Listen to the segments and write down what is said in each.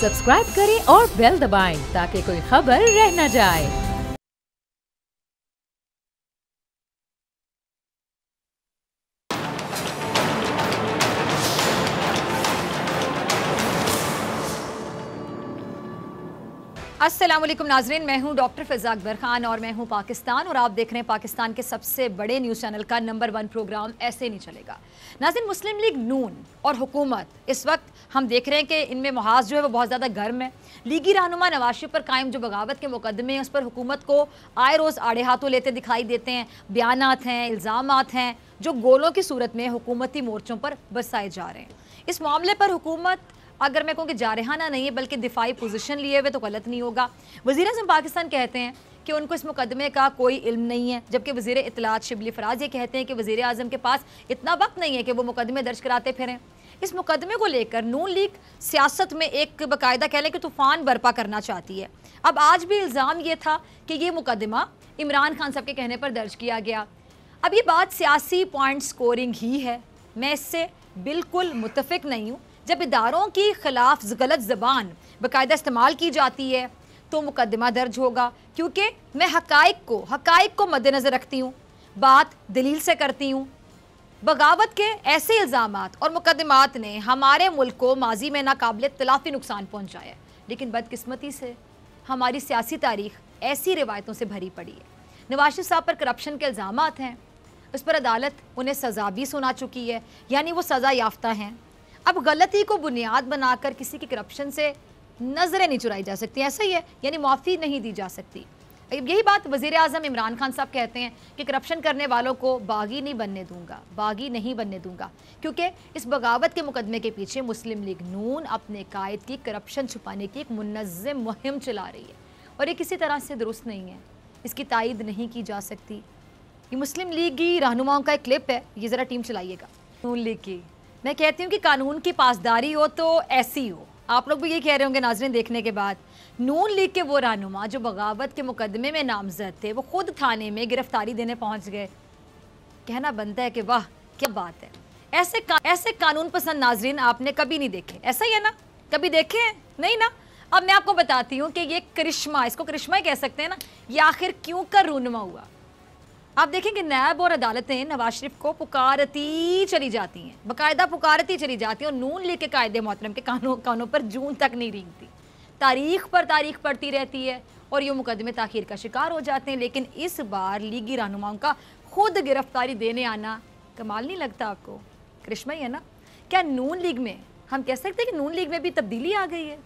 Subscribe करें और bell दबाएं ताकि कोई खबर रह न जाए असलम नाजरीन मैं हूं डॉक्टर फिजा अकबर खान और मैं हूं पाकिस्तान और आप देख रहे हैं पाकिस्तान के सबसे बड़े न्यूज़ चैनल का नंबर वन प्रोग्राम ऐसे नहीं चलेगा नाजरीन मुस्लिम लीग नून और हुकूमत इस वक्त हम देख रहे हैं कि इनमें महाज जो है वो बहुत ज़्यादा गर्म है लीगी रहनुमा नवाज पर कायम जो बगावत के मुकदमे हैं उस पर हुकूमत को आए रोज़ आड़े हाथों लेते दिखाई देते हैं बयान हैं इल्ज़ाम हैं जो गोलों की सूरत में हुकूमती मोर्चों पर बसाए जा रहे हैं इस मामले पर हुकूमत अगर मैं कहूँ कि जारहाना नहीं है बल्कि दिफाई पोजिशन लिए हुए तो गलत नहीं होगा वजी अजम पाकिस्तान कहते हैं कि उनको इस मुकदमे का कोई इल्म नहीं है जबकि वजीर इतलात शिबली फराज ये कहते हैं कि वजी अजम के पास इतना वक्त नहीं है कि वो मुकदमे दर्ज कराते फिरें इस मुकदमे को लेकर नून लीग सियासत में एक बाकायदा कह लें कि तूफान बर्पा करना चाहती है अब आज भी इल्ज़ाम ये था कि ये मुकदमा इमरान खान साहब के कहने पर दर्ज किया गया अब ये बात सियासी पॉइंट स्कोरिंग ही है मैं इससे बिल्कुल मुतफिक नहीं हूँ जब इदारों के ख़िलाफ़ गलत ज़बान बाकायदा इस्तेमाल की जाती है तो मुकदमा दर्ज होगा क्योंकि मैं हकाइक को हकाइक को मद्देनज़र रखती हूँ बात दलील से करती हूँ बगावत के ऐसे इल्ज़ाम और मुकदमात ने हमारे मुल्क को माजी में नाकबिल तलाफी नुकसान पहुँचाया लेकिन बदकस्मती से हमारी सियासी तारीख ऐसी रिवायतों से भरी पड़ी है नवाज शरीफ साहब पर करप्शन के इल्ज़ाम हैं उस पर अदालत उन्हें सज़ा भी सुना चुकी है यानी वो सज़ा याफ्ता हैं अब गलती को बुनियाद बनाकर किसी की करप्शन से नज़रें नहीं चुराई जा सकती ऐसा ही है यानी माफ़ी नहीं दी जा सकती यही बात वजीर अजम इमरान खान साहब कहते हैं कि करप्शन करने वालों को बागी नहीं बनने दूंगा बागी नहीं बनने दूंगा क्योंकि इस बगावत के मुकदमे के पीछे मुस्लिम लीग नून अपने कायद की करप्शन छुपाने की एक मुनज़म मुहिम चला रही है और ये किसी तरह से दुरुस्त नहीं है इसकी तइद नहीं की जा सकती ये मुस्लिम लीग की रहनुमाओं का एक क्लिप है ये ज़रा टीम चलाइएगा नून लीग की मैं कहती हूँ कि कानून की पासदारी हो तो ऐसी हो आप लोग भी ये कह रहे होंगे नाजरन देखने के बाद नून लीग के वो रहनुमा जो बगावत के मुकदमे में नामजद थे वो खुद थाने में गिरफ्तारी देने पहुंच गए कहना बनता है कि वाह क्या बात है ऐसे का, ऐसे कानून पसंद नाजरीन आपने कभी नहीं देखे ऐसा ही है ना कभी देखे हैं नहीं ना अब मैं आपको बताती हूँ कि ये करिश्मा इसको करिश्मा ही कह सकते हैं ना ये आखिर क्यों का रूनमा हुआ आप देखेंगे नैब और अदालतें नवाज शरीफ को पुकारती चली जाती हैं बकायदा पुकारती चली जाती हैं और नून लीग के कायदे मोहतरम के कानों कानों पर जून तक नहीं रिंगती तारीख पर तारीख पड़ती रहती है और ये मुकदमे ताखिर का शिकार हो जाते हैं लेकिन इस बार लीगी रहनुमाओं का खुद गिरफ्तारी देने आना कमाल नहीं लगता आपको करिश्मा ही है ना क्या नून लीग में हम कह सकते हैं कि नून लीग में भी तब्दीली आ गई है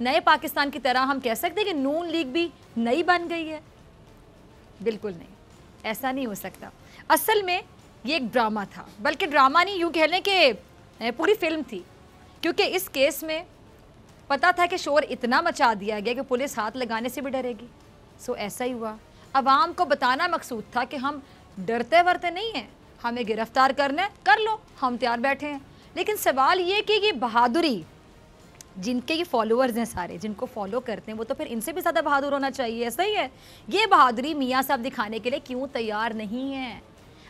नए पाकिस्तान की तरह हम कह सकते हैं कि नून लीग भी नई बन गई है बिल्कुल नहीं ऐसा नहीं हो सकता असल में ये एक ड्रामा था बल्कि ड्रामा नहीं यूँ कह लें कि पूरी फिल्म थी क्योंकि इस केस में पता था कि शोर इतना मचा दिया गया कि पुलिस हाथ लगाने से भी डरेगी सो ऐसा ही हुआ आवाम को बताना मकसूद था कि हम डरते वरते नहीं हैं हमें गिरफ़्तार करना कर लो हम तैयार बैठे हैं लेकिन सवाल ये कि ये बहादुरी जिनके ये फॉलोअर्स हैं सारे जिनको फॉलो करते हैं वो तो फिर इनसे भी ज़्यादा बहादुर होना चाहिए सही है ये बहादुरी मियाँ साहब दिखाने के लिए क्यों तैयार नहीं है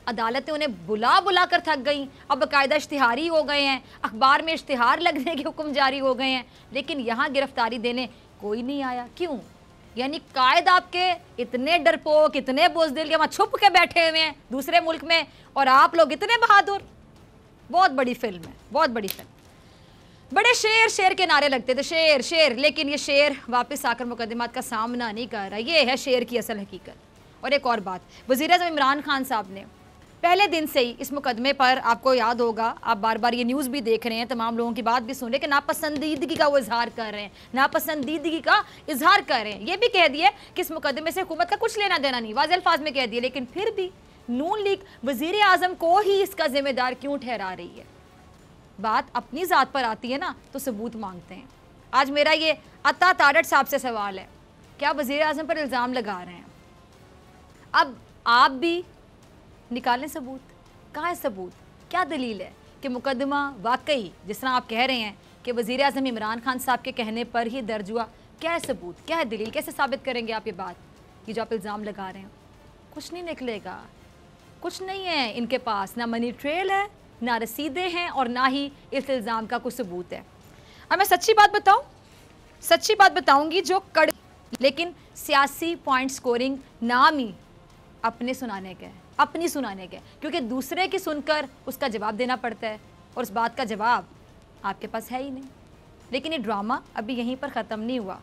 अदालतें उन्हें बुला बुला कर थक गई अब बाकायदा इश्तहारी हो गए हैं अखबार में इश्तहार लगने के हुक्म जारी हो गए हैं लेकिन यहाँ गिरफ्तारी देने कोई नहीं आया क्यों यानी कायद आपके इतने डरपोक इतने बोझदिल के वहाँ छुप के बैठे हुए हैं दूसरे मुल्क में और आप लोग इतने बहादुर बहुत बड़ी फिल्म है बहुत बड़ी फिल्म बड़े शेर शेर के नारे लगते थे शेर शेर लेकिन ये शेर वापस आकर मुकदमात का सामना नहीं कर रहा ये है शेर की असल हकीकत और एक और बात वजीर अजम इमरान खान साहब ने पहले दिन से ही इस मुकदमे पर आपको याद होगा आप बार बार ये न्यूज़ भी देख रहे हैं तमाम लोगों की बात भी सुन रहे कि नापसंदीदगी का वो इजहार कर रहे हैं नापसंदीदगी का इजहार कर रहे हैं ये भी कह दिया कि इस मुकदमे से हुकूमत का कुछ लेना देना नहीं वाज अल्फाज में कह दिया लेकिन फिर भी नून लीग वजीर अजम को ही इसका जिम्मेदार क्यों ठहरा रही है बात अपनी ज़ात पर आती है ना तो सबूत मांगते हैं आज मेरा ये अता ताडट साहब से सवाल है क्या वजीर अजम पर इल्ज़ाम लगा रहे हैं अब आप भी निकालें सबूत कहाँ है सबूत क्या दलील है कि मुकदमा वाकई जिस तरह आप कह रहे हैं कि वजीर अजम इमरान खान साहब के कहने पर ही दर्ज हुआ क्या है सबूत क्या है दलील कैसे साबित करेंगे आप ये बात कि जो आप इल्ज़ाम लगा रहे हैं कुछ नहीं निकलेगा कुछ नहीं है इनके पास ना मनी ट्रेल है ना रसीदें हैं और ना ही इस इल्ज़ाम का कोई सबूत है अब मैं सच्ची बात बताऊँ सच्ची बात बताऊँगी जो कड़ लेकिन सियासी पॉइंट स्कोरिंग नाम ही अपने सुनाने के अपनी सुनाने के क्योंकि दूसरे की सुनकर उसका जवाब देना पड़ता है और उस बात का जवाब आपके पास है ही नहीं लेकिन ये ड्रामा अभी यहीं पर ख़त्म नहीं हुआ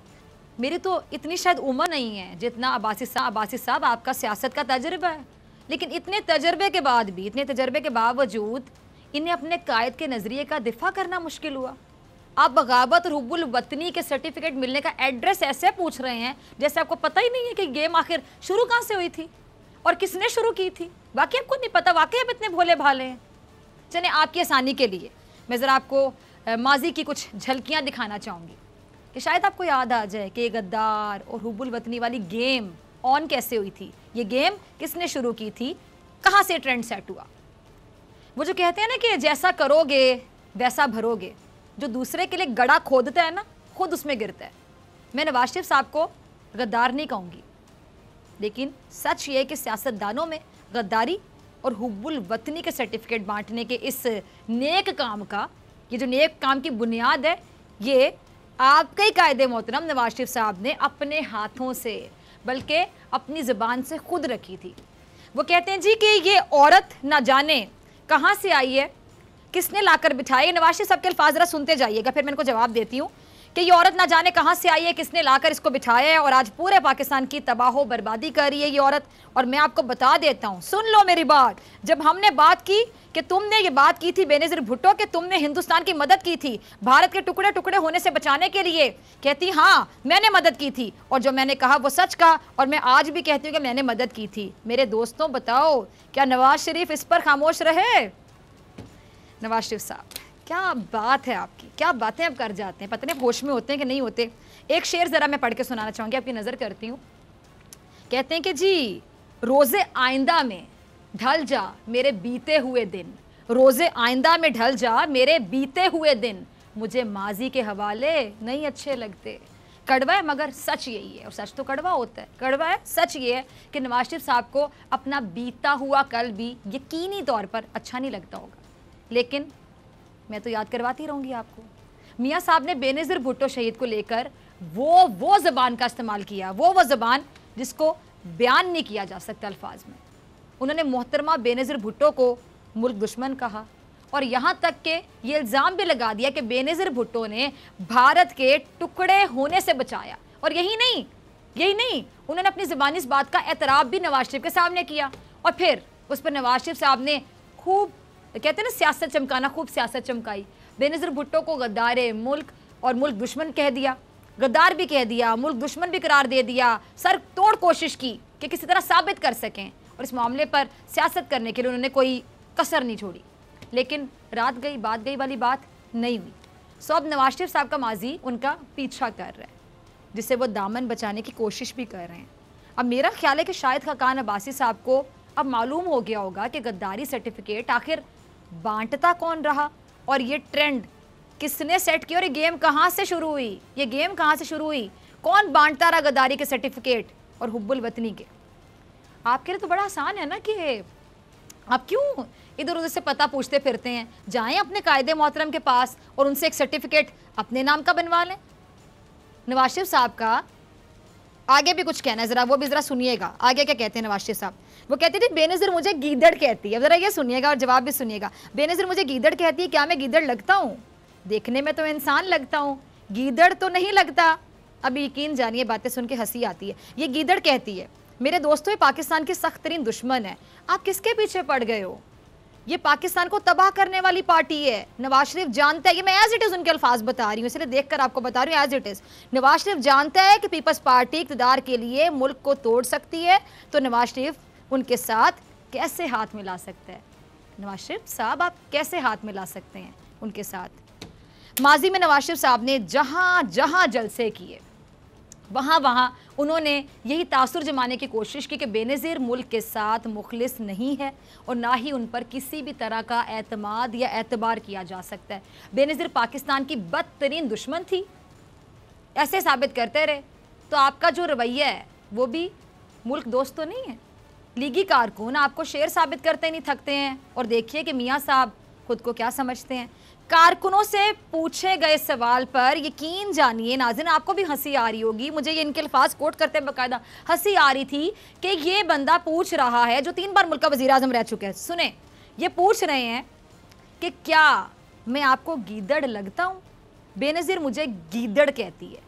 मेरी तो इतनी शायद उम्र नहीं है जितना अबासी साहब अबासी साहब आपका सियासत का तजर्बा है लेकिन इतने तजर्बे के बाद भी इतने तजर्बे के बावजूद इन्हें अपने कायद के नज़रिए का दिफा करना मुश्किल हुआ आप बगावत और हब्बुल वतनी के सर्टिफिकेट मिलने का एड्रेस ऐसे पूछ रहे हैं जैसे आपको पता ही नहीं है कि गेम आखिर शुरू कहाँ से हुई थी और किसने शुरू की थी बाकी आपको नहीं पता वाकई आप इतने भोले भाले हैं चले आपकी आसानी के लिए मैं ज़रा आपको माजी की कुछ झलकियाँ दिखाना चाहूँगी कि शायद आपको याद आ जाए कि गद्दार और हब्बुल वतनी वाली गेम ऑन कैसे हुई थी ये गेम किसने शुरू की थी कहाँ से ट्रेंड सेट हुआ वो जो कहते हैं ना कि जैसा करोगे वैसा भरोगे जो दूसरे के लिए गड़ा खोदता है ना खुद उसमें गिरता है मैं नवाज शरीफ साहब को गद्दार नहीं कहूँगी लेकिन सच ये कि सियासतदानों में गद्दारी और हुबुल वतनी के सर्टिफिकेट बांटने के इस नेक काम का ये जो नेक काम की बुनियाद है ये आपके कायदे मोहतरम नवाज शरीफ साहब ने अपने हाथों से बल्कि अपनी ज़बान से खुद रखी थी वो कहते हैं जी कि ये औरत ना जाने कहाँ से आई है किसने लाकर बिठाई नवाज सबके अल्फाजरा सुनते जाइएगा फिर मैं इनको जवाब देती हूँ कि ये औरत ना जाने कहाँ से आई है किसने लाकर इसको बिठाया है और आज पूरे पाकिस्तान की तबाह बर्बादी कर रही है ये औरत और मैं आपको बता देता हूँ सुन लो मेरी बात जब हमने बात की कि तुमने ये बात की थी बेनजीर भुट्टो कि तुमने हिंदुस्तान की मदद की थी भारत के टुकड़े टुकड़े होने से बचाने के लिए कहती हाँ मैंने मदद की थी और जो मैंने कहा वो सच कहा और मैं आज भी कहती हूँ कि मैंने मदद की थी मेरे दोस्तों बताओ क्या नवाज शरीफ इस पर खामोश रहे नवाज शरीफ साहब क्या बात है आपकी क्या बातें आप कर जाते हैं पता नहीं होश में होते हैं कि नहीं होते एक शेर ज़रा मैं पढ़ के सुनाना चाहूँगी आपकी नज़र करती हूँ कहते हैं कि जी रोज़े आइंदा में ढल जा मेरे बीते हुए दिन रोज़े आइंदा में ढल जा मेरे बीते हुए दिन मुझे माजी के हवाले नहीं अच्छे लगते कड़वा है मगर सच यही है और सच तो कड़वा होता है कड़वा है सच ये है कि नवाज शरीफ साहब को अपना बीता हुआ कल भी यकीनी तौर पर अच्छा नहीं लगता होगा लेकिन मैं तो याद करवाती रहूँगी आपको मियाँ साहब ने बेनज़ीर भुट्टो शहीद को लेकर वो वो ज़बान का इस्तेमाल किया वो वो ज़बान जिसको बयान नहीं किया जा सकता अल्फाज में उन्होंने मोहतरमा बेनज़ीर भुट्टो को मुल्क दुश्मन कहा और यहाँ तक के ये इल्ज़ाम भी लगा दिया कि बेनज़ीर भुट्टो ने भारत के टुकड़े होने से बचाया और यही नहीं यही नहीं उन्होंने अपनी ज़बानी इस बात का एतराब भी नवाज शरीफ के सामने किया और फिर उस पर नवाज शरीफ साहब ने खूब कहते हैं ना सियासत चमकाना खूब सियासत चमकाई बेनज़र भुट्टो को गद्दार मुल्क और मुल्क दुश्मन कह दिया गद्दार भी कह दिया मुल्क दुश्मन भी करार दे दिया सर तोड़ कोशिश की कि किसी तरह साबित कर सकें और इस मामले पर सियासत करने के लिए उन्होंने कोई कसर नहीं छोड़ी लेकिन रात गई बात गई वाली बात नहीं हुई सो अब नवाज शरीफ साहब का माजी उनका पीछा कर रहा है जिससे वो दामन बचाने की कोशिश भी कर रहे हैं अब मेरा ख्याल है कि शायद खकान अब्बासी साहब को अब मालूम हो गया होगा कि गद्दारी सर्टिफिकेट आखिर बांटता कौन रहा और ये ट्रेंड किसने सेट किया और ये गेम कहाँ से शुरू हुई ये गेम कहाँ से शुरू हुई कौन बांटता रहा गदारी के सर्टिफिकेट और हुब्बुल वतनी के आपके लिए तो बड़ा आसान है ना कि आप क्यों इधर उधर से पता पूछते फिरते हैं जाएं अपने कायदे मोहतरम के पास और उनसे एक सर्टिफिकेट अपने नाम का बनवा लें नवाज शरीफ साहब का आगे भी कुछ कहना है जरा वो भी जरा सुनिएगा आगे क्या कहते हैं नवाज शरीफ साहब वो कहती थी बेनजर मुझे गीदड़ कहती है जरा ये सुनिएगा और जवाब भी सुनिएगा बेनजर मुझे गीदड़ कहती है क्या मैं गीदड़ लगता हूँ देखने में तो इंसान लगता हूँ गीदड़ तो नहीं लगता अब यकीन जानिए बातें सुन के हंसी आती है ये गीदड़ कहती है मेरे दोस्तों ये पाकिस्तान के सख्त तरीन दुश्मन है आप किसके पीछे पड़ गए हो ये पाकिस्तान को तबाह करने वाली पार्टी है नवाज शरीफ जानता है ये मैं एज इट इज़ उनके अल्फाज बता रही हूँ इसलिए देखकर आपको बता रही हूँ as it is Nawaz Sharif जानता है कि पीपल्स पार्टी इकतदार के लिए मुल्क को तोड़ सकती है तो नवाज शरीफ उनके साथ कैसे हाथ मिला सकता है नवाज शरीफ साहब आप कैसे हाथ मिला सकते हैं उनके साथ माजी में नवाज शरीफ साहब ने जहाँ जहाँ जलसे किए वहाँ वहाँ उन्होंने यही तासुर जमाने की कोशिश की कि बेनज़ीर मुल्क के साथ मुखलिस नहीं है और ना ही उन पर किसी भी तरह का अतमाद या एतबार किया जा सकता है बेनज़ीर पाकिस्तान की बदतरीन दुश्मन थी ऐसे साबित करते रहे तो आपका जो रवैया है वो भी मुल्क दोस्त तो नहीं है लीगी कारकुन आपको शेर साबित करते नहीं थकते हैं और देखिए कि मियाँ साहब खुद को क्या समझते हैं कारकुनों से पूछे गए सवाल पर यकीन जानिए नाजिन आपको भी हंसी आ रही होगी मुझे ये इनके अल्फाज कोट करते बकायदा हंसी आ रही थी कि ये बंदा पूछ रहा है जो तीन बार मुल्क का वजी अजम रह चुके हैं सुने ये पूछ रहे हैं कि क्या मैं आपको गीदड़ लगता हूँ बेनज़ीर मुझे गीदड़ कहती है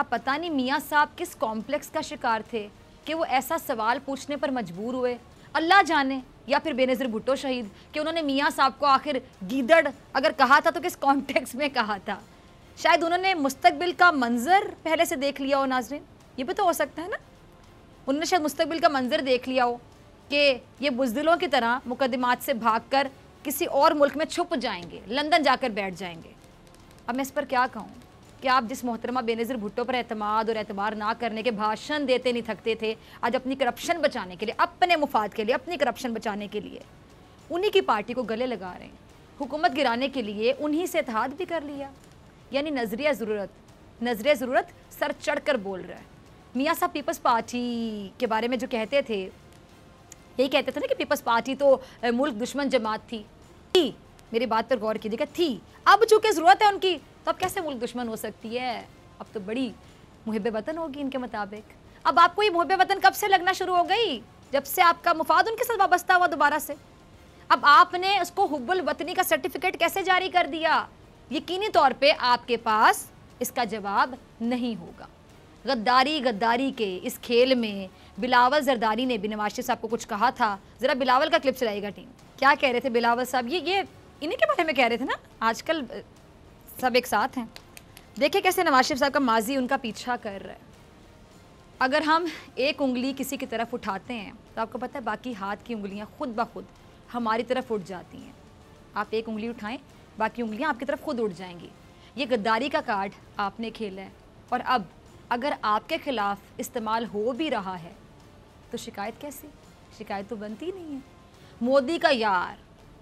अब पता नहीं मियाँ साहब किस कॉम्प्लेक्स का शिकार थे कि वो ऐसा सवाल पूछने पर मजबूर हुए अल्लाह जाने या फिर बेनज़ीर भुट्टो शहीद कि उन्होंने मियाँ साहब को आखिर गीदड़ अगर कहा था तो किस कॉन्टेक्स में कहा था शायद उन्होंने मुस्तबिल का मंजर पहले से देख लिया हो नाजरीन ये भी तो हो सकता है ना उन्होंने शायद मुस्तबिल का मंजर देख लिया हो कि ये बुजदिलों की तरह मुकदमात से भाग कर किसी और मुल्क में छुप जाएंगे लंदन जाकर बैठ जाएंगे अब मैं इस पर क्या कहूँ कि आप जिस मोहतरमा बेनज़ीर भुट्टो पर अतमाद और एतबार ना करने के भाषण देते नहीं थकते थे आज अपनी करप्शन बचाने के लिए अपने मुफाद के लिए अपनी करप्शन बचाने के लिए उन्हीं की पार्टी को गले लगा रहे हैं हुकूमत गिराने के लिए उन्हीं से इतिहाद भी कर लिया यानी नजरिया ज़रूरत नजरिया ज़रूरत सर चढ़ कर बोल रहा है मियाँ साहब पीपल्स पार्टी के बारे में जो कहते थे यही कहते थे ना कि पीपल्स पार्टी तो मुल्क दुश्मन जमात थी मेरी बात पर गौर कीजिएगा थी अब चूँकि ज़रूरत है उनकी तो अब कैसे मुल्क दुश्मन हो सकती है अब तो बड़ी मुहब वतन होगी इनके मुताबिक अब आपको ये मुहब वतन कब से लगना शुरू हो गई जब से आपका मुफाद उनके साथ वाबस्ता हुआ दोबारा से अब आपने उसको हुब्बुल वतनी का सर्टिफिकेट कैसे जारी कर दिया यकीनी तौर पे आपके पास इसका जवाब नहीं होगा गद्दारी गद्दारी के इस खेल में बिलावल जरदारी ने भी नवाज साहब को कुछ कहा था ज़रा बिलावल का क्लिप चलाएगा टीम क्या कह रहे थे बिलावल साहब ये ये इन्हीं के बारे में कह रहे थे ना आजकल सब एक साथ हैं देखिए कैसे नवाज शरीफ साहब का माजी उनका पीछा कर रहा है अगर हम एक उंगली किसी की तरफ उठाते हैं तो आपको पता है बाकी हाथ की उंगलियां खुद ब खुद हमारी तरफ उठ जाती हैं आप एक उंगली उठाएं बाकी उंगलियां आपकी तरफ खुद उठ जाएंगी ये गद्दारी का कार्ड आपने खेला है और अब अगर आपके ख़िलाफ़ इस्तेमाल हो भी रहा है तो शिकायत कैसी शिकायत तो बनती नहीं है मोदी का यार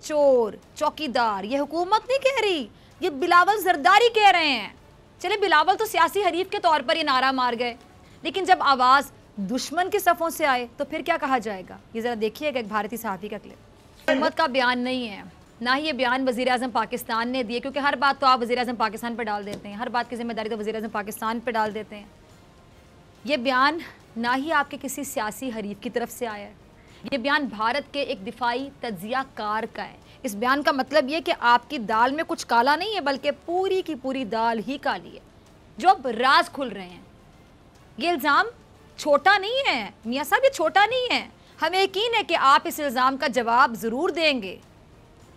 चोर चौकीदार ये हुकूमत नहीं कह रही ये बिलावल जरदारी कह रहे हैं चले बिलावल तो सियासी हरीफ के तौर पर ये नारा मार गए लेकिन जब आवाज़ दुश्मन के सफ़ों से आए तो फिर क्या कहा जाएगा ये ज़रा देखिएगा एक भारतीय सहाफ़ी का क्लिप हिम्मत का बयान नहीं है ना ही ये बयान वजी अजम पाकिस्तान ने दिए क्योंकि हर बात तो आप वजी अजम पाकिस्तान पर डाल देते हैं हर बात की जिम्मेदारी तो वजी अजम पाकिस्तान पर डाल देते हैं ये बयान ना ही आपके किसी सियासी हरीफ की तरफ से आया है ये बयान भारत के एक दिफाई तजिया कार का है इस बयान का मतलब ये कि आपकी दाल में कुछ काला नहीं है बल्कि पूरी की पूरी दाल ही काली है जो अब राज खुल रहे हैं ये इल्ज़ाम छोटा नहीं है मियाँ साहब ये छोटा नहीं है हमें यकीन है कि आप इस इल्ज़ाम का जवाब ज़रूर देंगे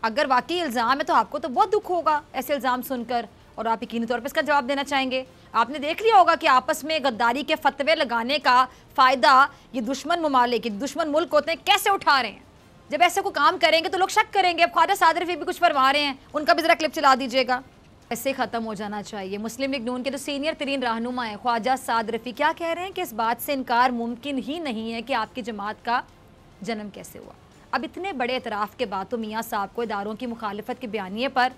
अगर वाकई इल्ज़ाम है तो आपको तो बहुत दुख होगा ऐसे इल्ज़ाम सुनकर और आप यकीनी तौर पर इसका जवाब देना चाहेंगे आपने देख लिया होगा कि आपस में गद्दारी के फतवे लगाने का फ़ायदा ये दुश्मन ममालिक दुश्मन मुल्क होते हैं कैसे उठा रहे हैं जब ऐसे कोई काम करेंगे तो लोग शक करेंगे अब ख्वाजा सादर भी कुछ फरमा रहे हैं उनका भी ज़रा क्लिप चला दीजिएगा ऐसे ख़त्म हो जाना चाहिए मुस्लिम लीग नून के जो तो सीनियर तरीन रहनुमा हैं ख्वाजा साद रफ़ी क्या कह रहे हैं कि इस बात से इनकार मुमकिन ही नहीं है कि आपकी जमात का जन्म कैसे हुआ अब इतने बड़े इतराफ़ के बाद तो मियाँ साहब को इदारों की मुखालफत के बयानी पर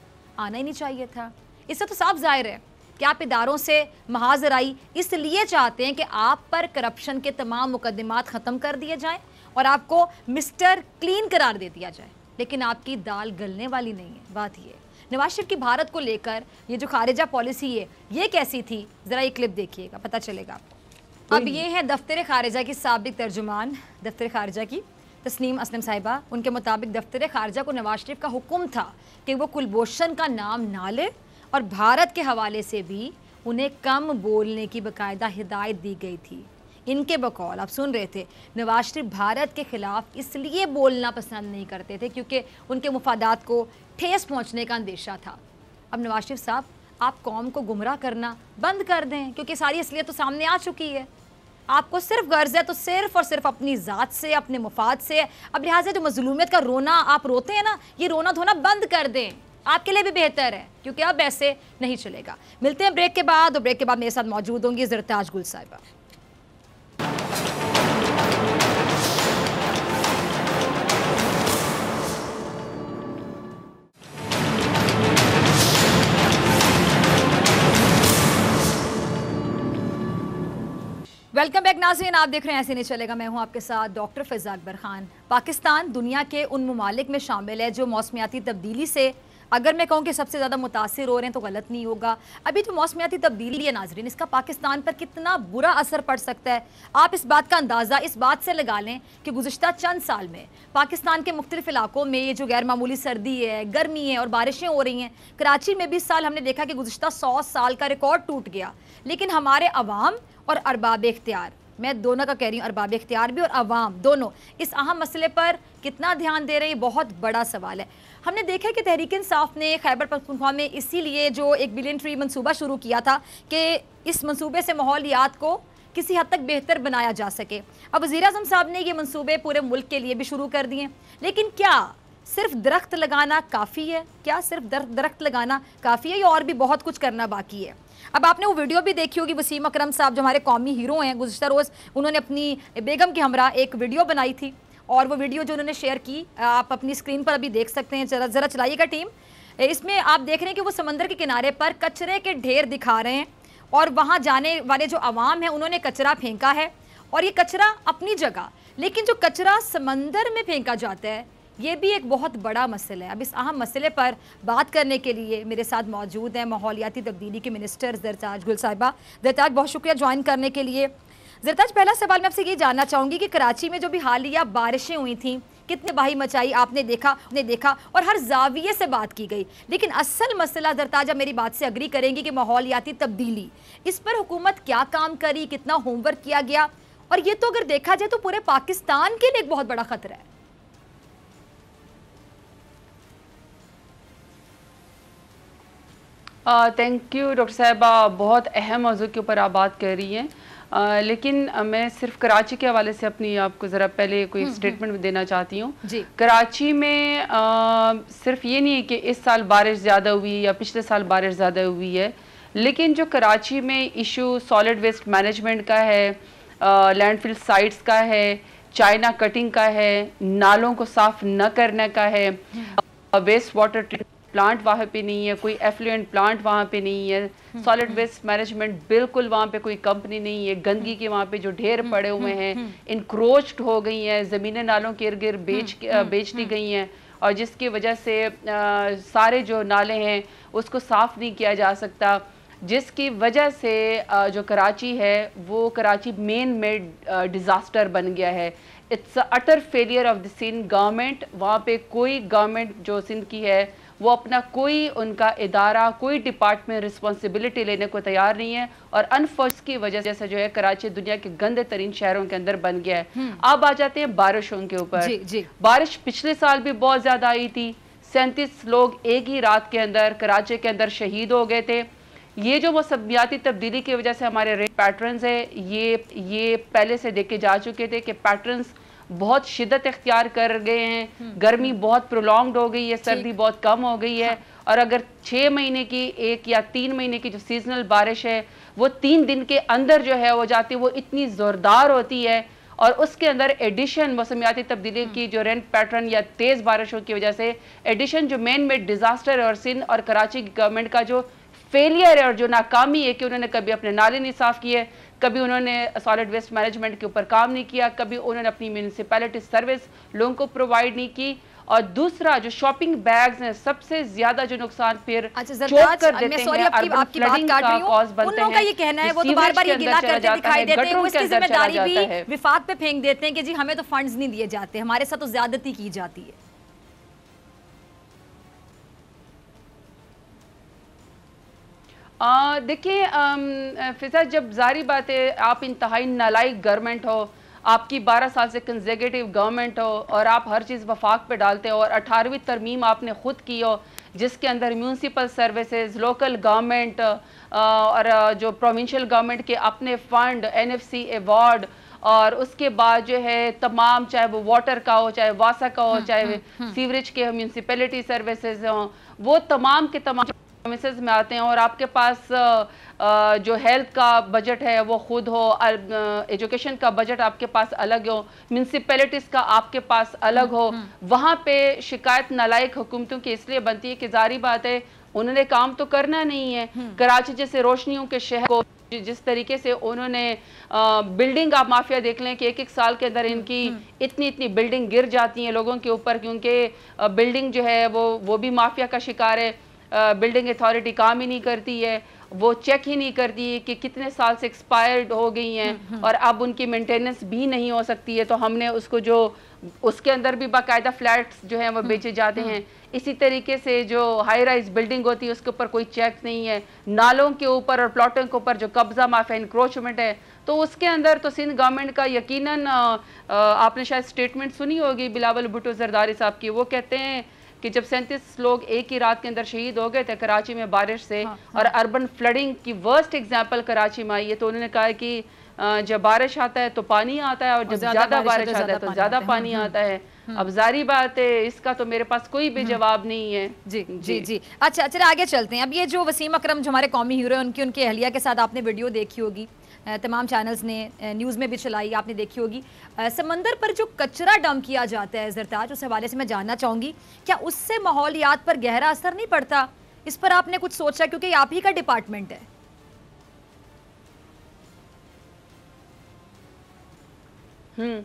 आना ही नहीं चाहिए था इससे तो साफ जाहिर है कि आप इदारों से महाजराई इसलिए चाहते हैं कि आप पर करप्शन के तमाम मुकदमात ख़त्म कर दिए जाएँ और आपको मिस्टर क्लीन करार दे दिया जाए लेकिन आपकी दाल गलने वाली नहीं है बात ये नवाज शरीफ की भारत को लेकर ये जो खारिजा पॉलिसी है ये कैसी थी ज़रा ये क्लिप देखिएगा पता चलेगा आपको अब ये है दफ्तर खारिजा की सबक तर्जुमान दफ्तर ख़ारजा की तस्नीम असलम साहिबा उनके मुताबिक दफ्तर खारजा को नवाज शरीफ का हुक्म था कि वो कुलभूषण का नाम ना ले और भारत के हवाले से भी उन्हें कम बोलने की बाकायदा हिदायत दी गई थी इनके बकौल आप सुन रहे थे नवाज शरीफ भारत के खिलाफ इसलिए बोलना पसंद नहीं करते थे क्योंकि उनके मफादात को ठेस पहुँचने का अंदेशा था अब नवाज शरीफ साहब आप कौम को गुमराह करना बंद कर दें क्योंकि सारी असलियत तो सामने आ चुकी है आपको सिर्फ गर्ज है तो सिर्फ और सिर्फ अपनी ज़ात से अपने मफाद से अब लिहाजा जो मजलूमियत का रोना आप रोते हैं ना ये रोना धोना बंद कर दें आपके लिए भी बेहतर है क्योंकि अब ऐसे नहीं चलेगा मिलते हैं ब्रेक के बाद और ब्रेक के बाद मेरे साथ मौजूद होंगी जरताज गुल साहिबा वेलकम बैक नाजीन आप देख रहे हैं ऐसे नहीं चलेगा मैं हूं आपके साथ डॉक्टर फिजा अकबर खान पाकिस्तान दुनिया के उन ममालिक में शामिल है जो मौसमियाती तब्दीली से अगर मैं कहूँ कि सबसे ज़्यादा मुतासर हो रहे हैं तो गलत नहीं होगा अभी जो तो मौसमियाती तब्दीली है नाजरीन इसका पाकिस्तान पर कितना बुरा असर पड़ सकता है आप इस बात का अंदाज़ा इस बात से लगा लें कि गुजशत चंद साल में पाकिस्तान के मुख्तलिफ इलाकों में ये जो गैर मामूली सर्दी है गर्मी है और बारिशें हो रही हैं कराची में भी इस साल हमने देखा कि गुजशत सौ साल का रिकॉर्ड टूट गया लेकिन हमारे आवाम और अरबाब इख्तियार मैं दोनों का कह रही हूँ अरबाब इख्तियार भी और आवाम दोनों इस अहम मसले पर कितना ध्यान दे रहे हैं ये बहुत बड़ा सवाल है हमने देखा है कि तहरीक इंसाफ ने खैबर पखनख्वा में इसीलिए जो एक बिलियन ट्री मनसूबा शुरू किया था कि इस मनसूबे से माहौलियात को किसी हद तक बेहतर बनाया जा सके अब वज़ी अजम साहब ने ये मनसूबे पूरे मुल्क के लिए भी शुरू कर दिए लेकिन क्या सिर्फ दरख्त लगाना काफ़ी है क्या सिर्फ दरख्त लगाना काफ़ी है या और भी बहुत कुछ करना बाकी है अब आपने वो वीडियो भी देखी होगी वसीम अकरम साहब जो हमारे कौमी हीरो हैं गुजशत रोज़ उन्होंने अपनी बेगम के हमरा एक वीडियो बनाई थी और वो वीडियो जो उन्होंने शेयर की आप अपनी स्क्रीन पर अभी देख सकते हैं जरा ज़रा चलाइएगा टीम इसमें आप देख रहे हैं कि वो समंदर के किनारे पर कचरे के ढेर दिखा रहे हैं और वहाँ जाने वाले जो आवाम हैं उन्होंने कचरा फेंका है और ये कचरा अपनी जगह लेकिन जो कचरा समंदर में फेंका जाता है ये भी एक बहुत बड़ा मसला है अब इस अहम मसले पर बात करने के लिए मेरे साथ मौजूद हैं माहौलियाती तब्दीली के मिनिस्टर जरताज गुल साहिबा जरताज बहुत शुक्रिया ज्वाइन करने के लिए जरताज पहला सवाल मैं आपसे ये जानना चाहूँगी कि कराची में जो भी हालिया बारिशें हुई थी कितने बाही मचाई आपने देखा आपने देखा और हर जाविये से बात की गई लेकिन असल मसला जरताज अब मेरी बात से अग्री करेंगी कि माहौलियाती तब्दीली इस पर हुकूमत क्या काम करी कितना होमवर्क किया गया और ये तो अगर देखा जाए तो पूरे पाकिस्तान के लिए एक बहुत बड़ा खतरा है थैंक यू डॉक्टर साहब बहुत अहम मौजू के ऊपर आप बात कर रही हैं लेकिन मैं सिर्फ कराची के हवाले से अपनी आपको ज़रा पहले कोई स्टेटमेंट हम्म, हम्म। देना चाहती हूँ कराची में आ, सिर्फ ये नहीं है कि इस साल बारिश ज़्यादा हुई या पिछले साल बारिश ज़्यादा हुई है लेकिन जो कराची में इशू सॉलिड वेस्ट मैनेजमेंट का है लैंडफिल साइट्स का है चाइना कटिंग का है नालों को साफ़ न करने का है वेस्ट वाटर ट्रीटमेंट प्लांट वहाँ पे नहीं है कोई एफ्लुएंट प्लांट वहाँ पे नहीं है सॉलिड वेस्ट मैनेजमेंट बिल्कुल वहाँ पे कोई कंपनी नहीं है गंदगी के वहाँ पे जो ढेर हम्म, पड़े हम्म, हुए हैं इनक्रोच्ड हम्म। हो गई हैं ज़मीन नालों के इर्गिर्द गिर्द बेच बेच दी गई हैं और जिसकी वजह से आ, सारे जो नाले हैं उसको साफ़ नहीं किया जा सकता जिसकी वजह से आ, जो कराची है वो कराची मेन में डिज़ास्टर बन गया है it's utter failure of the Sindh government वहाँ पे कोई गवर्नमेंट जो सिंध की है वो अपना कोई उनका इदारा कोई डिपार्टमेंट रिस्पॉन्सिबिलिटी लेने को तैयार नहीं है और अनफर्स की वजह से जो है कराची दुनिया के गंदे तरीन शहरों के अंदर बन गया है हम्म। अब आ जाते हैं बारिशों के ऊपर बारिश पिछले साल भी बहुत ज़्यादा आई थी सैंतीस लोग एक ही रात के अंदर कराची के अंदर शहीद हो गए थे ये जो मौसमियाती तब्दीली की वजह से हमारे रेट पैटर्न है ये ये पहले से देखे जा चुके थे कि पैटर्न्स बहुत शिदत अख्तियार कर गए हैं हम्म। गर्मी हम्म। बहुत प्रोलॉन्ग हो गई है सर्दी बहुत कम हो गई है हाँ। और अगर छः महीने की एक या तीन महीने की जो सीजनल बारिश है वो तीन दिन के अंदर जो है वो जाती है वो इतनी ज़ोरदार होती है और उसके अंदर एडिशन मौसमियाती तब्दीली हम्म। की जो रेंट पैटर्न या तेज़ बारिशों की वजह से एडिशन जो मेन मेड डिज़ास्टर और सिंध और कराची की गवर्नमेंट का जो फेलियर है और जो नाकामी है कि उन्होंने कभी अपने नाले नहीं साफ़ किए कभी उन्होंने सॉलिड वेस्ट मैनेजमेंट के ऊपर काम नहीं किया कभी उन्होंने अपनी म्यूनसिपैलिटी सर्विस लोगों को प्रोवाइड नहीं की और दूसरा जो शॉपिंग बैग्स हैं सबसे ज्यादा जो नुकसान फिर अच्छा, चोक है विफात पे फेंक देते हैं कि जी हमें तो फंड्स नहीं दिए जाते हमारे साथ तो ज्यादती की जाती है देखिए फिजा जब जारी बात है आप इंतहाई नालायक गवर्नमेंट हो आपकी 12 साल से कंजेगेटिव गवर्नमेंट हो और आप हर चीज़ वफाक पे डालते हो और अठारहवीं तरमीम आपने ख़ुद की हो जिसके अंदर म्यूनसिपल सर्विसेज लोकल गवर्नमेंट और जो प्रोविंशियल गवर्नमेंट के अपने फ़ंड एनएफसी एवॉर्ड और उसके बाद जो है तमाम चाहे वो वाटर का हो चाहे वासा का हो हम्म, चाहे सीवरेज हम्म, हम्म। के म्यूनसिपलिटी सर्विसेज हों वो तमाम के तमाम मिसेज में आते हैं और आपके पास जो हेल्थ का बजट है वो खुद हो एजुकेशन का बजट आपके पास अलग हो म्यूनसिपैलिटीज़ का आपके पास अलग हो हम्म, हम्म। वहाँ पे शिकायत नालायक हुकूमतों की इसलिए बनती है कि जारी बात है उन्होंने काम तो करना नहीं है हम्म। कराची जैसे रोशनियों के शहर को जिस तरीके से उन्होंने बिल्डिंग आप माफिया देख लें कि एक एक साल के अंदर इनकी इतनी इतनी बिल्डिंग गिर जाती है लोगों के ऊपर क्योंकि बिल्डिंग जो है वो वो भी माफिया का शिकार है बिल्डिंग अथॉरिटी काम ही नहीं करती है वो चेक ही नहीं करती है कि कितने साल से एक्सपायर्ड हो गई हैं हम्म, हम्म। और अब उनकी मेंटेनेंस भी नहीं हो सकती है तो हमने उसको जो उसके अंदर भी बाकायदा फ्लैट्स जो हैं वो हम्म, बेचे जाते हैं इसी तरीके से जो हाई राइज बिल्डिंग होती है उसके ऊपर कोई चेक नहीं है नालों के ऊपर और प्लॉटों के ऊपर जो कब्जा माफिया इंक्रोचमेंट है तो उसके अंदर तो सिंध गवर्नमेंट का यकीन आपने शायद स्टेटमेंट सुनी होगी बिलावल भुटो जरदारी साहब की वो कहते हैं कि जब सैंतीस लोग एक ही रात के अंदर शहीद हो गए थे कराची में बारिश से हाँ, हाँ। और अर्बन फ्लडिंग की वर्स्ट एग्जाम्पल कराची में आई है तो उन्होंने कहा कि जब बारिश आता है तो पानी आता है और जब ज्यादा तो बारिश आता है तो ज्यादा पानी आता है हम्म, हम्म। अब जारी बात है इसका तो मेरे पास कोई भी हम्म। जवाब नहीं है जी जी जी अच्छा अच्छा आगे चलते हैं अब ये जो वसीम अक्रम जो हमारे कौमी हीरो हैं उनकी उनकी अहलिया के साथ आपने वीडियो देखी होगी तमाम चैनल्स ने न्यूज़ में भी चलाई आपने देखी होगी समंदर पर जो कचरा डंप किया जाता है जरताज उस हवाले से मैं जानना चाहूँगी क्या उससे माहौलियात पर गहरा असर नहीं पड़ता इस पर आपने कुछ सोचा क्योंकि आप ही का डिपार्टमेंट है हम्म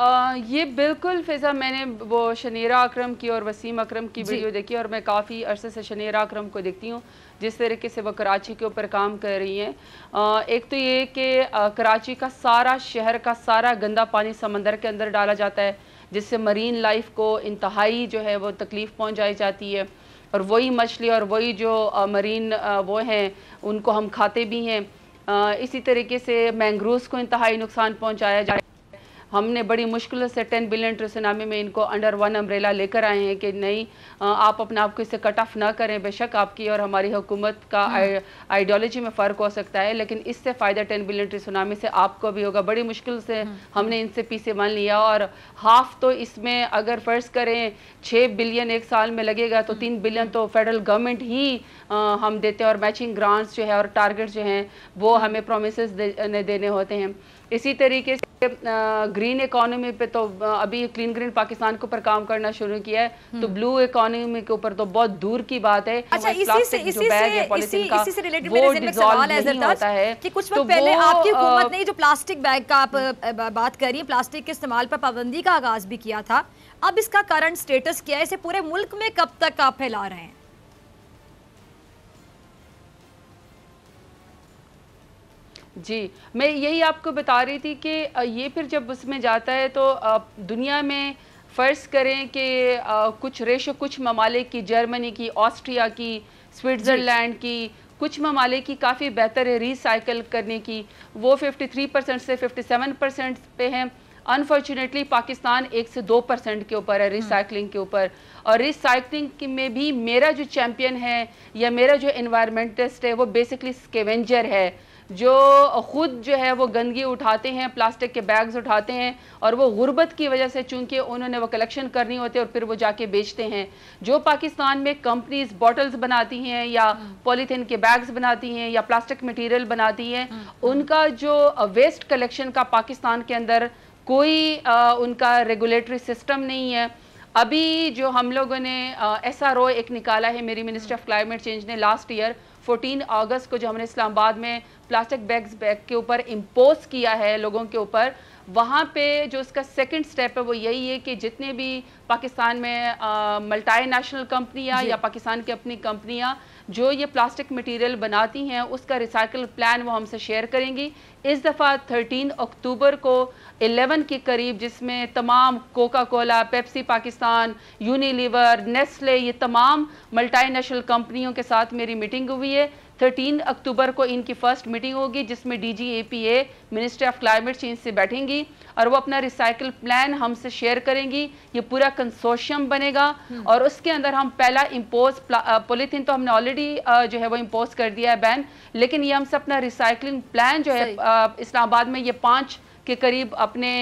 ये बिल्कुल फिजा मैंने वो शनेरा अक्रम की और वसीम अक्रम की वीडियो देखी और मैं काफ़ी अरसे से शनेरा अक्रम को देखती हूँ जिस तरीके से वह कराची के ऊपर काम कर रही हैं एक तो ये कि कराची का सारा शहर का सारा गंदा पानी समंदर के अंदर डाला जाता है जिससे मरीन लाइफ को इंतहाई जो है वो तकलीफ़ पहुँचाई जाती है और वही मछली और वही जो आ, मरीन वो हैं उनको हम खाते भी हैं इसी तरीके से मैंग्रोव को इंतहाई नुकसान पहुँचाया जाए हमने बड़ी मुश्किल से टेन बिलियन ट्रिसनामी में इनको अंडर वन अम्ब्रेला लेकर आए हैं कि नहीं आप अपने आप को इससे कट ऑफ ना करें बेशक आपकी और हमारी हुकूमत का हम्म। आइडियोलॉजी में फ़र्क हो सकता है लेकिन इससे फ़ायदा टेन बिलियन ट्रिसनामी से आपको भी होगा बड़ी मुश्किल से हम्म। हमने इनसे पीछे मान लिया और हाफ तो इसमें अगर फ़र्ज करें छः बिलियन एक साल में लगेगा तो हम्म। तीन बिलियन तो फेडरल गवर्नमेंट ही हम देते हैं और मैचिंग ग्रांट्स जो है और टारगेट जो हैं वो हमें प्रोमिस देने होते हैं इसी तरीके से ग्रीन इकोनॉमी पे तो अभी क्लीन ग्रीन पाकिस्तान के ऊपर काम करना शुरू किया है तो हम्म। ब्लू इकोनॉमी के ऊपर तो बहुत दूर की बात है अच्छा इसी से इसी इसी, से रिलेटेड होता है कि कुछ तो पहले आपकी ने जो प्लास्टिक बैग का आप बात करिए प्लास्टिक के इस्तेमाल पर पाबंदी का आगाज भी किया था अब इसका करंट स्टेटस क्या है इसे पूरे मुल्क में कब तक आप फैला रहे हैं जी मैं यही आपको बता रही थी कि ये फिर जब उसमें जाता है तो दुनिया में फ़र्ज़ करें कि कुछ रेशो कुछ ममालिक की जर्मनी की ऑस्ट्रिया की स्विट्ज़रलैंड की कुछ ममालिक की काफ़ी बेहतर है रिसाइकल करने की वो 53 परसेंट से 57 परसेंट पे हैं अनफॉर्चुनेटली पाकिस्तान एक से दो परसेंट के ऊपर है रिसाइकलिंग हम्म। के ऊपर और रिसाइकलिंग में भी मेरा जो चैम्पियन है या मेरा जो इन्वायरमेंटलिस्ट है वो बेसिकली स्केवेंजर है जो ख़ुद जो है वो गंदगी उठाते हैं प्लास्टिक के बैग्स उठाते हैं और वो गुर्बत की वजह से चूंकि उन्होंने वो कलेक्शन करनी होती है और फिर वो जाके बेचते हैं जो पाकिस्तान में कंपनीज बॉटल्स बनाती हैं या पॉलीथीन के बैग्स बनाती हैं या प्लास्टिक मटेरियल बनाती हैं उनका जो वेस्ट कलेक्शन का पाकिस्तान के अंदर कोई आ, उनका रेगुलेटरी सिस्टम नहीं है अभी जो हम लोगों ने एस आर ओ एक निकाला है मेरी मिनिस्टर ऑफ क्लाइमेट चेंज ने लास्ट ईयर 14 अगस्त को जो हमने इस्लामाबाद में प्लास्टिक बैग्स बैग के ऊपर इम्पोज किया है लोगों के ऊपर वहाँ पे जो इसका सेकंड स्टेप है वो यही है कि जितने भी पाकिस्तान में मल्टाई नेशनल कंपनियाँ या पाकिस्तान की अपनी कंपनियाँ जो ये प्लास्टिक मटेरियल बनाती हैं उसका रिसाइकल प्लान वो हमसे शेयर करेंगी इस दफ़ा 13 अक्टूबर को 11 के करीब जिसमें तमाम coca cola Pepsi Pakistan Unilever Nestle ये तमाम मल्टाई नेशनल कंपनियों के साथ मेरी मीटिंग हुई है थर्टीन अक्टूबर को इनकी फर्स्ट मीटिंग होगी जिसमें D G A P A ministry of climate change से बैठेंगी और वो अपना रिसाइकल प्लान हमसे शेयर करेंगी ये पूरा कंसोशियम बनेगा हम्म। और उसके अंदर हम पहला इम्पोज पोलीथीन तो हमने ऑलरेडी जो है वो इम्पोज कर दिया है बैन लेकिन ये हमसे अपना रिसाइकलिंग प्लान जो है इस्लामाबाद में ये पाँच के करीब अपने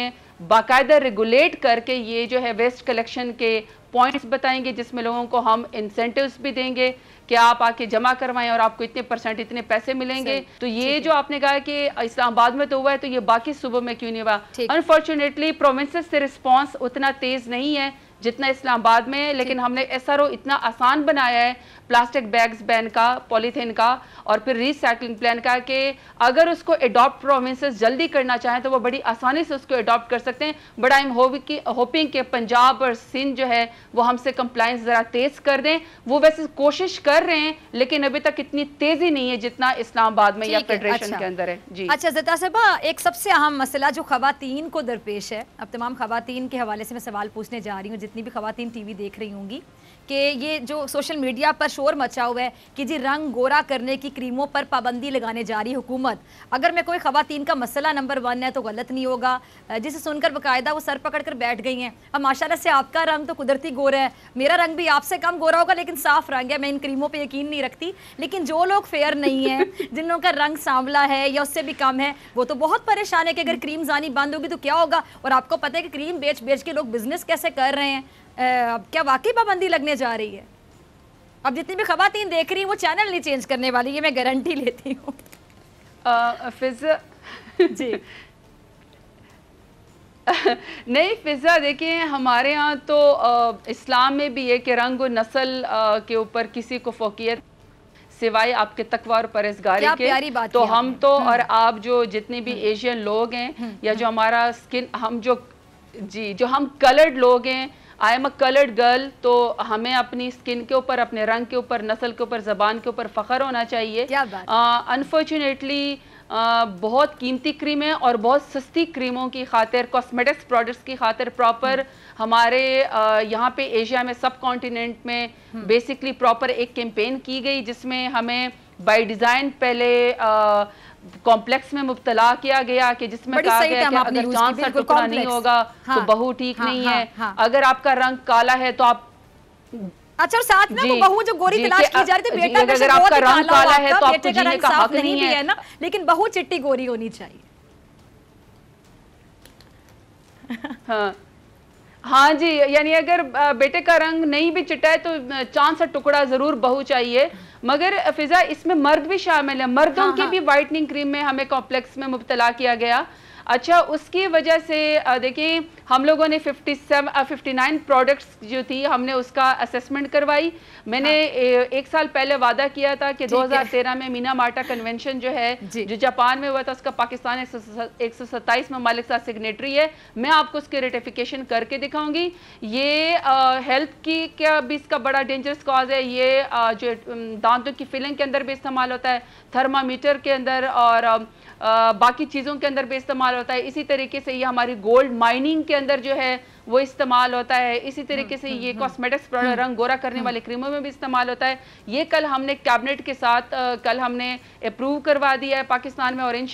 बाकायदा रेगुलेट करके ये जो है वेस्ट कलेक्शन के पॉइंट्स बताएंगे जिसमें लोगों को हम इंसेंटिव्स भी देंगे कि आप आके जमा करवाएं और आपको इतने परसेंट इतने पैसे मिलेंगे तो ये जो आपने कहा कि इस्लामाबाद में तो हुआ है तो ये बाकी सूबों में क्यों नहीं हुआ अनफॉर्चुनेटली प्रोविंस से रिस्पॉन्स उतना तेज़ नहीं है जितना इस्लामाबाद में है लेकिन हमने एस आर ओ इतना आसान बनाया है प्लास्टिक बैग्स बैन का पॉलीथीन का और फिर रिसाइकलिंग प्लान का कि अगर उसको एडॉप्ट प्रोविंस जल्दी करना चाहें तो वो बड़ी आसानी से उसको एडॉप्ट कर सकते हैं बट आई एम होपिंग कि पंजाब और सिंध जो है वो हमसे कंप्लाइंस ज़रा तेज़ कर दें वो वैसे कोशिश कर रहे हैं लेकिन अभी तक इतनी तेज़ी नहीं है जितना इस्लामाबाद में या फेडरेशन अच्छा। के अंदर है जी अच्छा जता साहबा एक सबसे अहम मसला जो खातन को दरपेश है अब तमाम खातन के हवाले से मैं सवाल पूछने जा रही हूँ जितनी भी खातन टी देख रही होंगी कि ये जो सोशल मीडिया पर शोर मचा हुआ है कि जी रंग गोरा करने की क्रीमों पर पाबंदी लगाने जा रही हुकूमत अगर मैं कोई ख़वान का मसला नंबर वन है तो गलत नहीं होगा जिसे सुनकर बाकायदा वो सर पकड़ कर बैठ गई हैं अब माशाला से आपका रंग तो कुदरती गोरा है मेरा रंग भी आपसे कम गोरा होगा लेकिन साफ़ रंग है मैं इन क्रीमों पर यकीन नहीं रखती लेकिन जो लोग फेयर नहीं है जिन लोगों का रंग सांवला है या उससे भी कम है वो तो बहुत परेशान है कि अगर क्रीम जानी बंद होगी तो क्या होगा और आपको पता है कि क्रीम बेच बेच के लोग बिजनेस कैसे कर रहे हैं क्या वाकई पाबंदी लगने जा रही है अब जितनी भी खवतिन देख रही हैं वो चैनल नहीं चेंज करने वाली ये मैं गारंटी लेती हूँ जी नहीं फिजा देखिए हमारे यहाँ तो आ, इस्लाम में भी है कि रंग नस्ल के ऊपर किसी को फोकियत सिवाय आपके तकवार परहेजगारी के तो हम तो हम्म। और आप जो जितने भी एशियन हम्म। लोग हैं हम्म। या जो हमारा स्किन हम जो जी जो हम कलर्ड लोग हैं I am a coloured girl तो हमें अपनी स्किन के ऊपर अपने रंग के ऊपर नस्ल के ऊपर जबान के ऊपर फ़ख्र होना चाहिए अनफॉर्चुनेटली uh, बहुत कीमती क्रीमें और बहुत सस्ती क्रीमों की खातिर कॉस्मेटिक्स प्रोडक्ट्स की खातिर प्रॉपर हम्म। हमारे यहाँ पे एशिया में सब कॉन्टिनेंट में बेसिकली हम्म। प्रॉपर एक कैंपेन की गई जिसमें हमें बाई डिज़ाइन पहले आ, कॉम्प्लेक्स में मुबतला किया गया कि जिसमें कहा गया कि अगर चांद सा टुकड़ा नहीं होगा तो हाँ, बहू ठीक हाँ, नहीं हाँ, है अगर आपका रंग काला है तो आप अच्छा और साथ में वो बहू जो गोरी तलाश की जा रही थी बेटा अगर आपका रंग काला है तो बेटे का रंग साफ नहीं है ना लेकिन बहू चिट्टी गोरी होनी चाहिए हाँ हाँ जी यानी अगर बेटे का रंग नहीं भी चिटा है तो चांद सा टुकड़ा जरूर बहु चाहिए मगर फिजा इसमें मर्द भी शामिल है मर्दों हाँ, की हाँ. भी वाइटनिंग क्रीम में हमें कॉम्प्लेक्स में मुबतला किया गया अच्छा उसकी वजह से देखिए हम लोगों ने 57 59 प्रोडक्ट्स जो थी हमने उसका असेसमेंट करवाई मैंने हाँ। एक साल पहले वादा किया था कि 2013 में मीना मार्टा कन्वेंशन जो है जो जापान में हुआ था उसका पाकिस्तान एक सौ सत्ताईस ममालिक साथ सिग्नेटरी है मैं आपको उसके रेटिफिकेशन करके दिखाऊंगी ये हेल्थ की क्या भी इसका बड़ा डेंजरस कॉज है ये आ, जो दांतों की फिलिंग के अंदर भी इस्तेमाल होता है थर्मामीटर के अंदर और बाकी चीज़ों के अंदर भी इस्तेमाल होता है इसी तरीके से ये हमारी गोल्ड माइनिंग के अंदर जो है वो इस्तेमाल होता है इसी तरीके से ये कॉस्मेटिक्स हम्म, हम्म, प्रोडक्ट हम्म, रंग गोरा करने वाले क्रीमों में भी इस्तेमाल होता है ये कल हमने कैबिनेट के साथ कल हमने अप्रूव करवा दिया है पाकिस्तान में और इन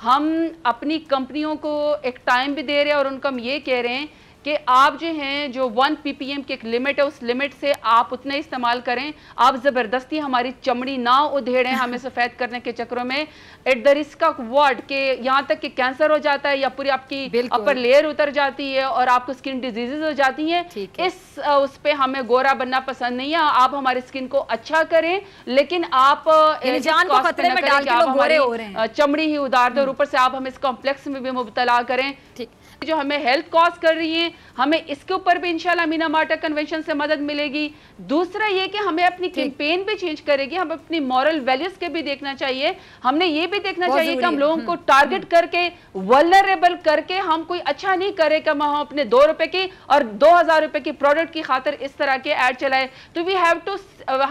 हम अपनी कंपनियों को एक टाइम भी दे रहे हैं और उनको हम ये कह रहे हैं कि आप जो हैं जो वन पीपीएम के एक लिमिट है उस लिमिट से आप उतना इस्तेमाल करें आप ज़बरदस्ती हमारी चमड़ी ना उधेड़ें हमें सफ़ेद करने के चक्रों में at the risk of word के यहाँ तक कि कैंसर हो जाता है या पूरी आपकी अपर लेयर उतर जाती है और आपको स्किन डिजीजेज हो जाती हैं है। इस उस पर हमें गोरा बनना पसंद नहीं है आप हमारी स्किन को अच्छा करें लेकिन आप चमड़ी ही उधार दो और हम्म। ऊपर से आप हमें इस कॉम्प्लेक्स में भी मुबतला करें जो हमें हेल्थ कॉज कर रही हैं हमें इसके ऊपर भी इंशाल्लाह मीना मार्टर कन्वेंशन से मदद मिलेगी दूसरा ये कि हमें अपनी कैंपेन भी चेंज करेगी हम अपनी मॉरल वैल्यूज के भी देखना चाहिए हमने ये भी देखना चाहिए कि हम लोगों को टारगेट हम्म। हम्म। करके वलरेबल करके हम कोई अच्छा नहीं करे कि हम अपने दो रुपए की और दो हजार रुपए की प्रोडक्ट की खातर इस तरह के एड चलाए तो वी हैव टू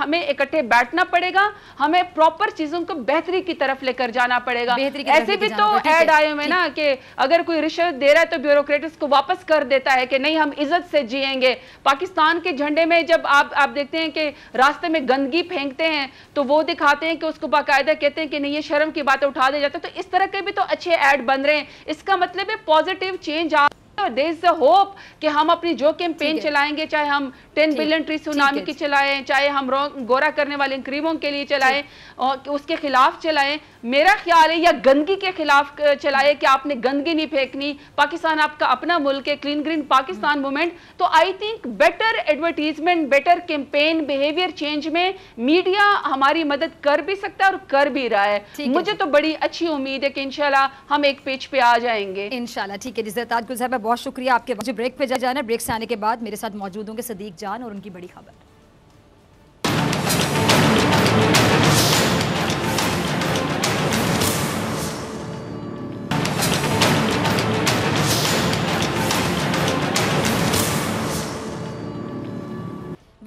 हमें इकट्ठे बैठना पड़ेगा हमें प्रॉपर चीजों को बेहतरी की तरफ लेकर जाना पड़ेगा ऐसे भी तो एड आए हुए ना कि अगर कोई रिश्वत दे रहा है तो तो ब्यूरोक्रेटिस को वापस कर देता है कि नहीं हम इज्जत से जिएंगे पाकिस्तान के झंडे में जब आप आप देखते हैं कि रास्ते में गंदगी फेंकते हैं तो वो दिखाते हैं कि उसको बाकायदा कहते हैं कि नहीं ये शर्म की बातें उठा दिया जाता तो इस तरह के भी तो अच्छे ऐड बन रहे हैं इसका मतलब है पॉजिटिव चेंज आ द हाँ, होप कि हम अपनी जो कैंपेन चलाएंगे चाहे हम टेन बिलियन ट्री सुनामी की चलाएं चाहे हम गोरा करने वाले क्रीमों के लिए चलाएं और उसके खिलाफ चलाएं मेरा ख्याल है या गंदगी के खिलाफ चलाए कि आपने गंदगी नहीं फेंकनी पाकिस्तान आपका अपना मुल्क है clean green Pakistan movement hmm. तो I think better advertisement better campaign behaviour change में मीडिया हमारी मदद कर भी सकता है और कर भी रहा है मुझे तो बड़ी अच्छी उम्मीद है कि इनशाला हम एक पेज पे आ जाएंगे इनशाला ठीक है बहुत शुक्रिया आपके मुझे ब्रेक पे जाना है ब्रेक से आने के बाद मेरे साथ मौजूद होंगे सदीक जान और उनकी बड़ी खबर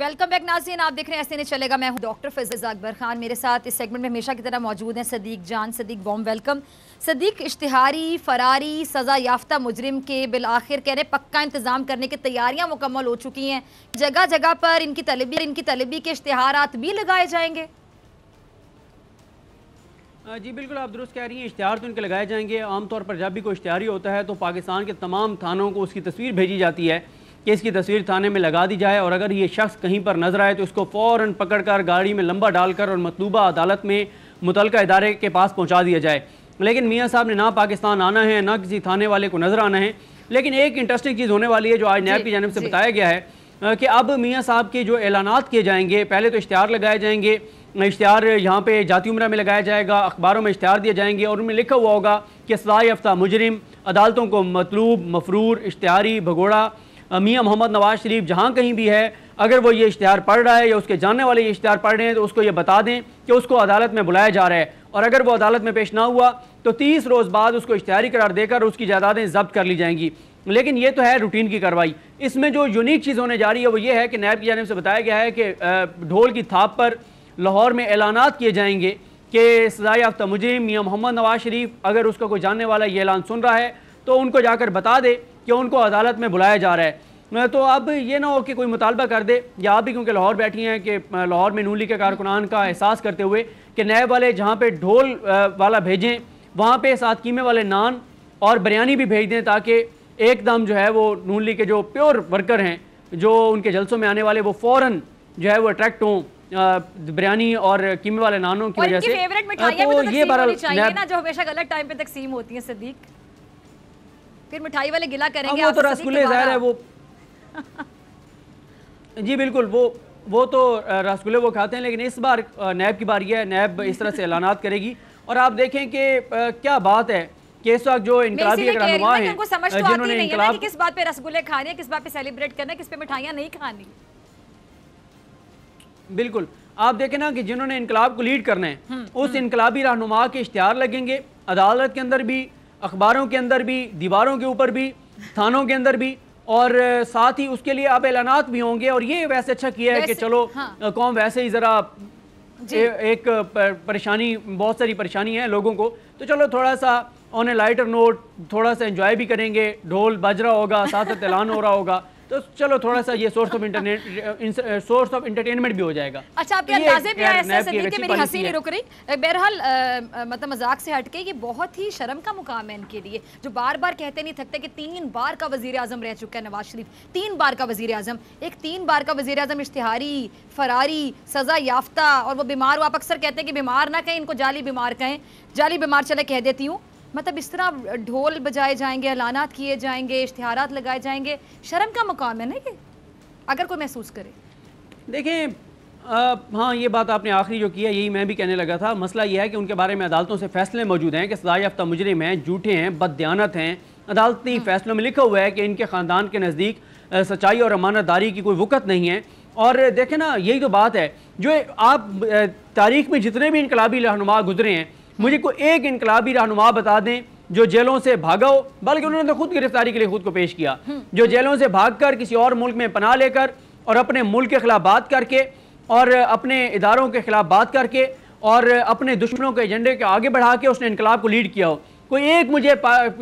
वेलकम बैक नाजीन आप देख रहे हैं ऐसे नहीं चलेगा मैं हूं डॉक्टर फैज अकबर खान मेरे साथ इस सेगमेंट में हमेशा की तरह मौजूद हैं सदीक जान सदीक बॉम वेलकम सदीक इश्तिहारी फरारी सज़ा याफ्ता मुजरिम के बिल आखिर कह रहे पक्का इंतज़ाम करने की तैयारियां मुकम्मल हो चुकी हैं जगह जगह पर इनकी तलबी इनकी तलबी के इश्तहार भी लगाए जाएंगे जी बिल्कुल आप दुरुस्त कह रही हैं इश्तहार तो इनके लगाए जाएंगे आमतौर पर जब भी कोई इश्तहारी होता है तो पाकिस्तान के तमाम थानों को उसकी तस्वीर भेजी जाती है कि इसकी तस्वीर थाने में लगा दी जाए और अगर ये शख्स कहीं पर नजर आए तो उसको फ़ौर पकड़कर गाड़ी में लंबा डालकर और मतलूबा अदालत में मुतल इदारे के पास पहुँचा दिया जाए लेकिन मियाँ साहब ने ना पाकिस्तान आना है ना किसी थाने वाले को नज़र आना है लेकिन एक इंटरेस्टिंग चीज़ होने वाली है जो आज नैब की जानब से बताया गया है कि अब मियाँ साहब के जो ऐलान किए जाएंगे पहले तो इश्तहार लगाए जाएंगे इश्तहार यहाँ पे जाती उम्र में लगाया जाएगा अखबारों में इश्तहार दिए जाएंगे और उनमें लिखा हुआ होगा कि सदा याफ्ता मुजरिम अदालतों को मतलूब मफरूर इश्तहारी भगोड़ा मियाँ मोहम्मद नवाज शरीफ जहाँ कहीं भी है अगर वो ये इश्तहार पढ़ रहा है या उसके जानने वाले ये इश्तहार पढ़ रहे हैं तो उसको ये बता दें कि उसको अदालत में बुलाया जा रहा है और अगर वो अदालत में पेश ना हुआ तो तीस रोज़ बाद उसको इश्तहारी करार देकर उसकी जायदादें जब्त कर ली जाएंगी लेकिन ये तो है रूटीन की कार्रवाई इसमें जो यूनिक चीज़ होने जा रही है वो ये है कि नैब की जानब से बताया गया है कि ढोल की थाप पर लाहौर में ऐलाना किए जाएंगे कि सजा याफ्ता मुजरिम मियाँ मोहम्मद नवाज शरीफ अगर उसका कोई जानने वाला ये ऐलान सुन रहा है तो उनको जाकर बता दे कि उनको अदालत में बुलाया जा रहा है तो अब ये ना हो कि कोई मुतालबा कर दे या आप भी क्योंकि लाहौर बैठी हैं कि लाहौर में नूली के कारकुनान का एहसास करते हुए कि नए वाले जहाँ पर ढोल वाला भेजें वहाँ पर साथ कीमे वाले नान और बिरयानी भी भेज दें ताकि एकदम जो है वो नून लीग के जो प्योर वर्कर हैं जो उनके जलसों में आने वाले वो फ़ौर जो है वो अट्रैक्ट हों बिरयानी और कीमे वाले नानों की वजह से तो, तो ये बार जो हमेशा गलत टाइम पे तकसीम होती है सदीक फिर मिठाई वाले गिला करेंगे वो तो रसगुल्ले जाहिर है वो जी बिल्कुल वो वो तो रसगुल्ले वो खाते हैं लेकिन इस बार नैब की बारी है नैब इस तरह से ऐलाना करेगी और आप देखें कि क्या बात है कि इस वक्त जो इनकलाबी रहनुमा तो है जिन्होंने समझ किस बात पे रसगुल्ले खाने किस बात पे सेलिब्रेट करना किस पे मिठाइयाँ नहीं खानी बिल्कुल आप देखें ना कि जिन्होंने इनकलाब को लीड करना है हम्म, उस हम्म। इनकलाबी रहनुमा के इश्तहार लगेंगे अदालत के अंदर भी अखबारों के अंदर भी दीवारों के ऊपर भी थानों के अंदर भी और साथ ही उसके लिए आप ऐलाना भी होंगे और ये वैसे अच्छा किया है कि चलो हाँ। कौम वैसे ही ज़रा ए, एक परेशानी बहुत सारी परेशानी है लोगों को तो चलो थोड़ा सा ऑन ए लाइटर नोट थोड़ा सा एंजॉय भी करेंगे ढोल बज रहा होगा साथ ऐलान हो रहा होगा तो चलो थोड़ा सा ये source of internet source of entertainment भी हो जाएगा अच्छा आपके तो अंदाजे भी आए ऐसा कि मेरी हंसी नहीं रुक रही बहरहाल मतलब मजाक से हटके ये बहुत ही शर्म का मुकाम है इनके लिए जो बार बार कहते नहीं थकते कि तीन बार का वजीर आजम रह चुका है नवाज शरीफ तीन बार का वजीर आजम एक तीन बार का वजीर आजम इश्तिहारी फरारी सजा याफ्ता और वो बीमार हो आप अक्सर कहते हैं कि बीमार ना कहें इनको जाली बीमार कहें जाली बीमार चले कह देती हूँ मतलब इस तरह ढोल बजाए जाएंगे ऐलानात किए जाएंगे इश्तहार लगाए जाएंगे शर्म का मुकाम है ना ये अगर कोई महसूस करे देखें आ, हाँ ये बात आपने आखिरी जो किया यही मैं भी कहने लगा था मसला यह है कि उनके बारे में अदालतों से फैसले मौजूद हैं कि सजा याफ्ता मुजरिम हैं जूठे हैं बददयानत हैं अदालती हम्म। फैसलों में लिखा हुआ है कि इनके ख़ानदान के नज़दीक सच्चाई और अमानतदारी की कोई वक़त नहीं है और देखें ना यही तो बात है जो आप तारीख में जितने भी इनकलाबी रहनुमा गुजरे हैं मुझे कोई एक इनकलाबी रहनुमा बता दें जो जेलों से भागा हो बल्कि उन्होंने तो खुद गिरफ्तारी के लिए खुद को पेश किया हम्म। जो जेलों से भागकर किसी और मुल्क में पनाह लेकर और अपने मुल्क के खिलाफ बात करके और अपने इदारों के खिलाफ बात करके और अपने दुश्मनों के एजेंडे के आगे बढ़ा के उसने इनकलाब को लीड किया हो कोई एक मुझे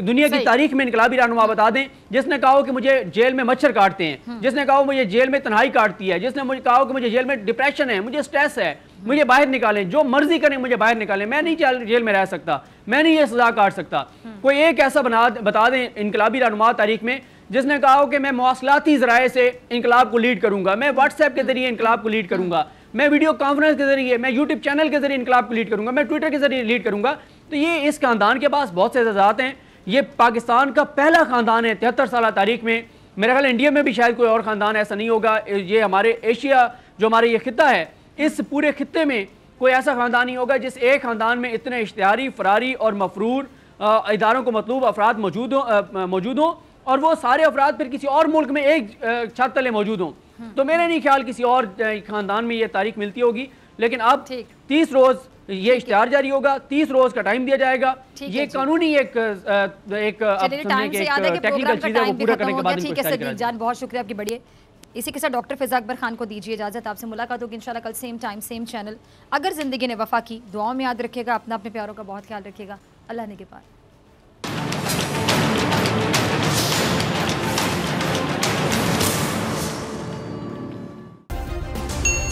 दुनिया की तारीख में इनकलाबी रहनुमा हम्म। बता दें जिसने कहा कि मुझे जेल में मच्छर काटते हैं हम्म। जिसने कहा मुझे जेल में तनहाई काटती है जिसने मुझे कहा कि मुझे जेल में डिप्रेशन है मुझे स्ट्रेस है हम्म। मुझे बाहर निकालें जो मर्जी करें मुझे बाहर निकालें मैं नहीं जेल में रह सकता मैं नहीं ये सजा काट सकता कोई एक ऐसा बना बता दें इनकलाबी रहनुमा तारीख में जिसने कहा हो कि मैं मौसलाती जराए से इनकलाब को लीड करूंगा मैं व्हाट्सएप के जरिए इनकलाब को लीड करूंगा मैं वीडियो कॉन्फ्रेंस के जरिए मैं यूट्यूब चैनल के जरिए इनकलाब को लीड करूंगा मैं ट्विटर के जरिए लीड करूंगा तो ये इस खानदान के पास बहुत से एजाजात हैं ये पाकिस्तान का पहला खानदान है तिहत्तर साल तारीख में मेरा ख्याल इंडिया में भी शायद कोई और ख़ानदान ऐसा नहीं होगा ये हमारे एशिया जो हमारे ये खत्ता है इस पूरे खत्े में कोई ऐसा ख़ानदान नहीं होगा जिस एक ख़ानदान में इतने इश्तारी फरारी और मफरूर इदारों को मतलूब अफराद मौजूद हों मौजूद हों और वो सारे अफराद फिर किसी और मुल्क में एक छत तले मौजूद हों हम्म। तो मेरे नहीं ख्याल किसी और ख़ानदान में ये तारीख मिलती होगी लेकिन अब तीस रोज़ ये इश्तेहार जारी होगा तीस रोज का टाइम दिया जाएगा ये कानूनी एक एक टेक्निकल चीज है पूरा करने के बाद ठीक है बहुत शुक्रिया आपकी बढ़िया इसी के साथ डॉक्टर फिजा अकबर खान को दीजिए इजाजत आपसे मुलाकात होगी इंशाल्लाह कल सेम टाइम सेम चैनल अगर ज़िंदगी ने वफा की दुआओं में याद रखिएगा अपना अपने प्यारों का बहुत ख्याल रखिएगा अल्लाह ने के पास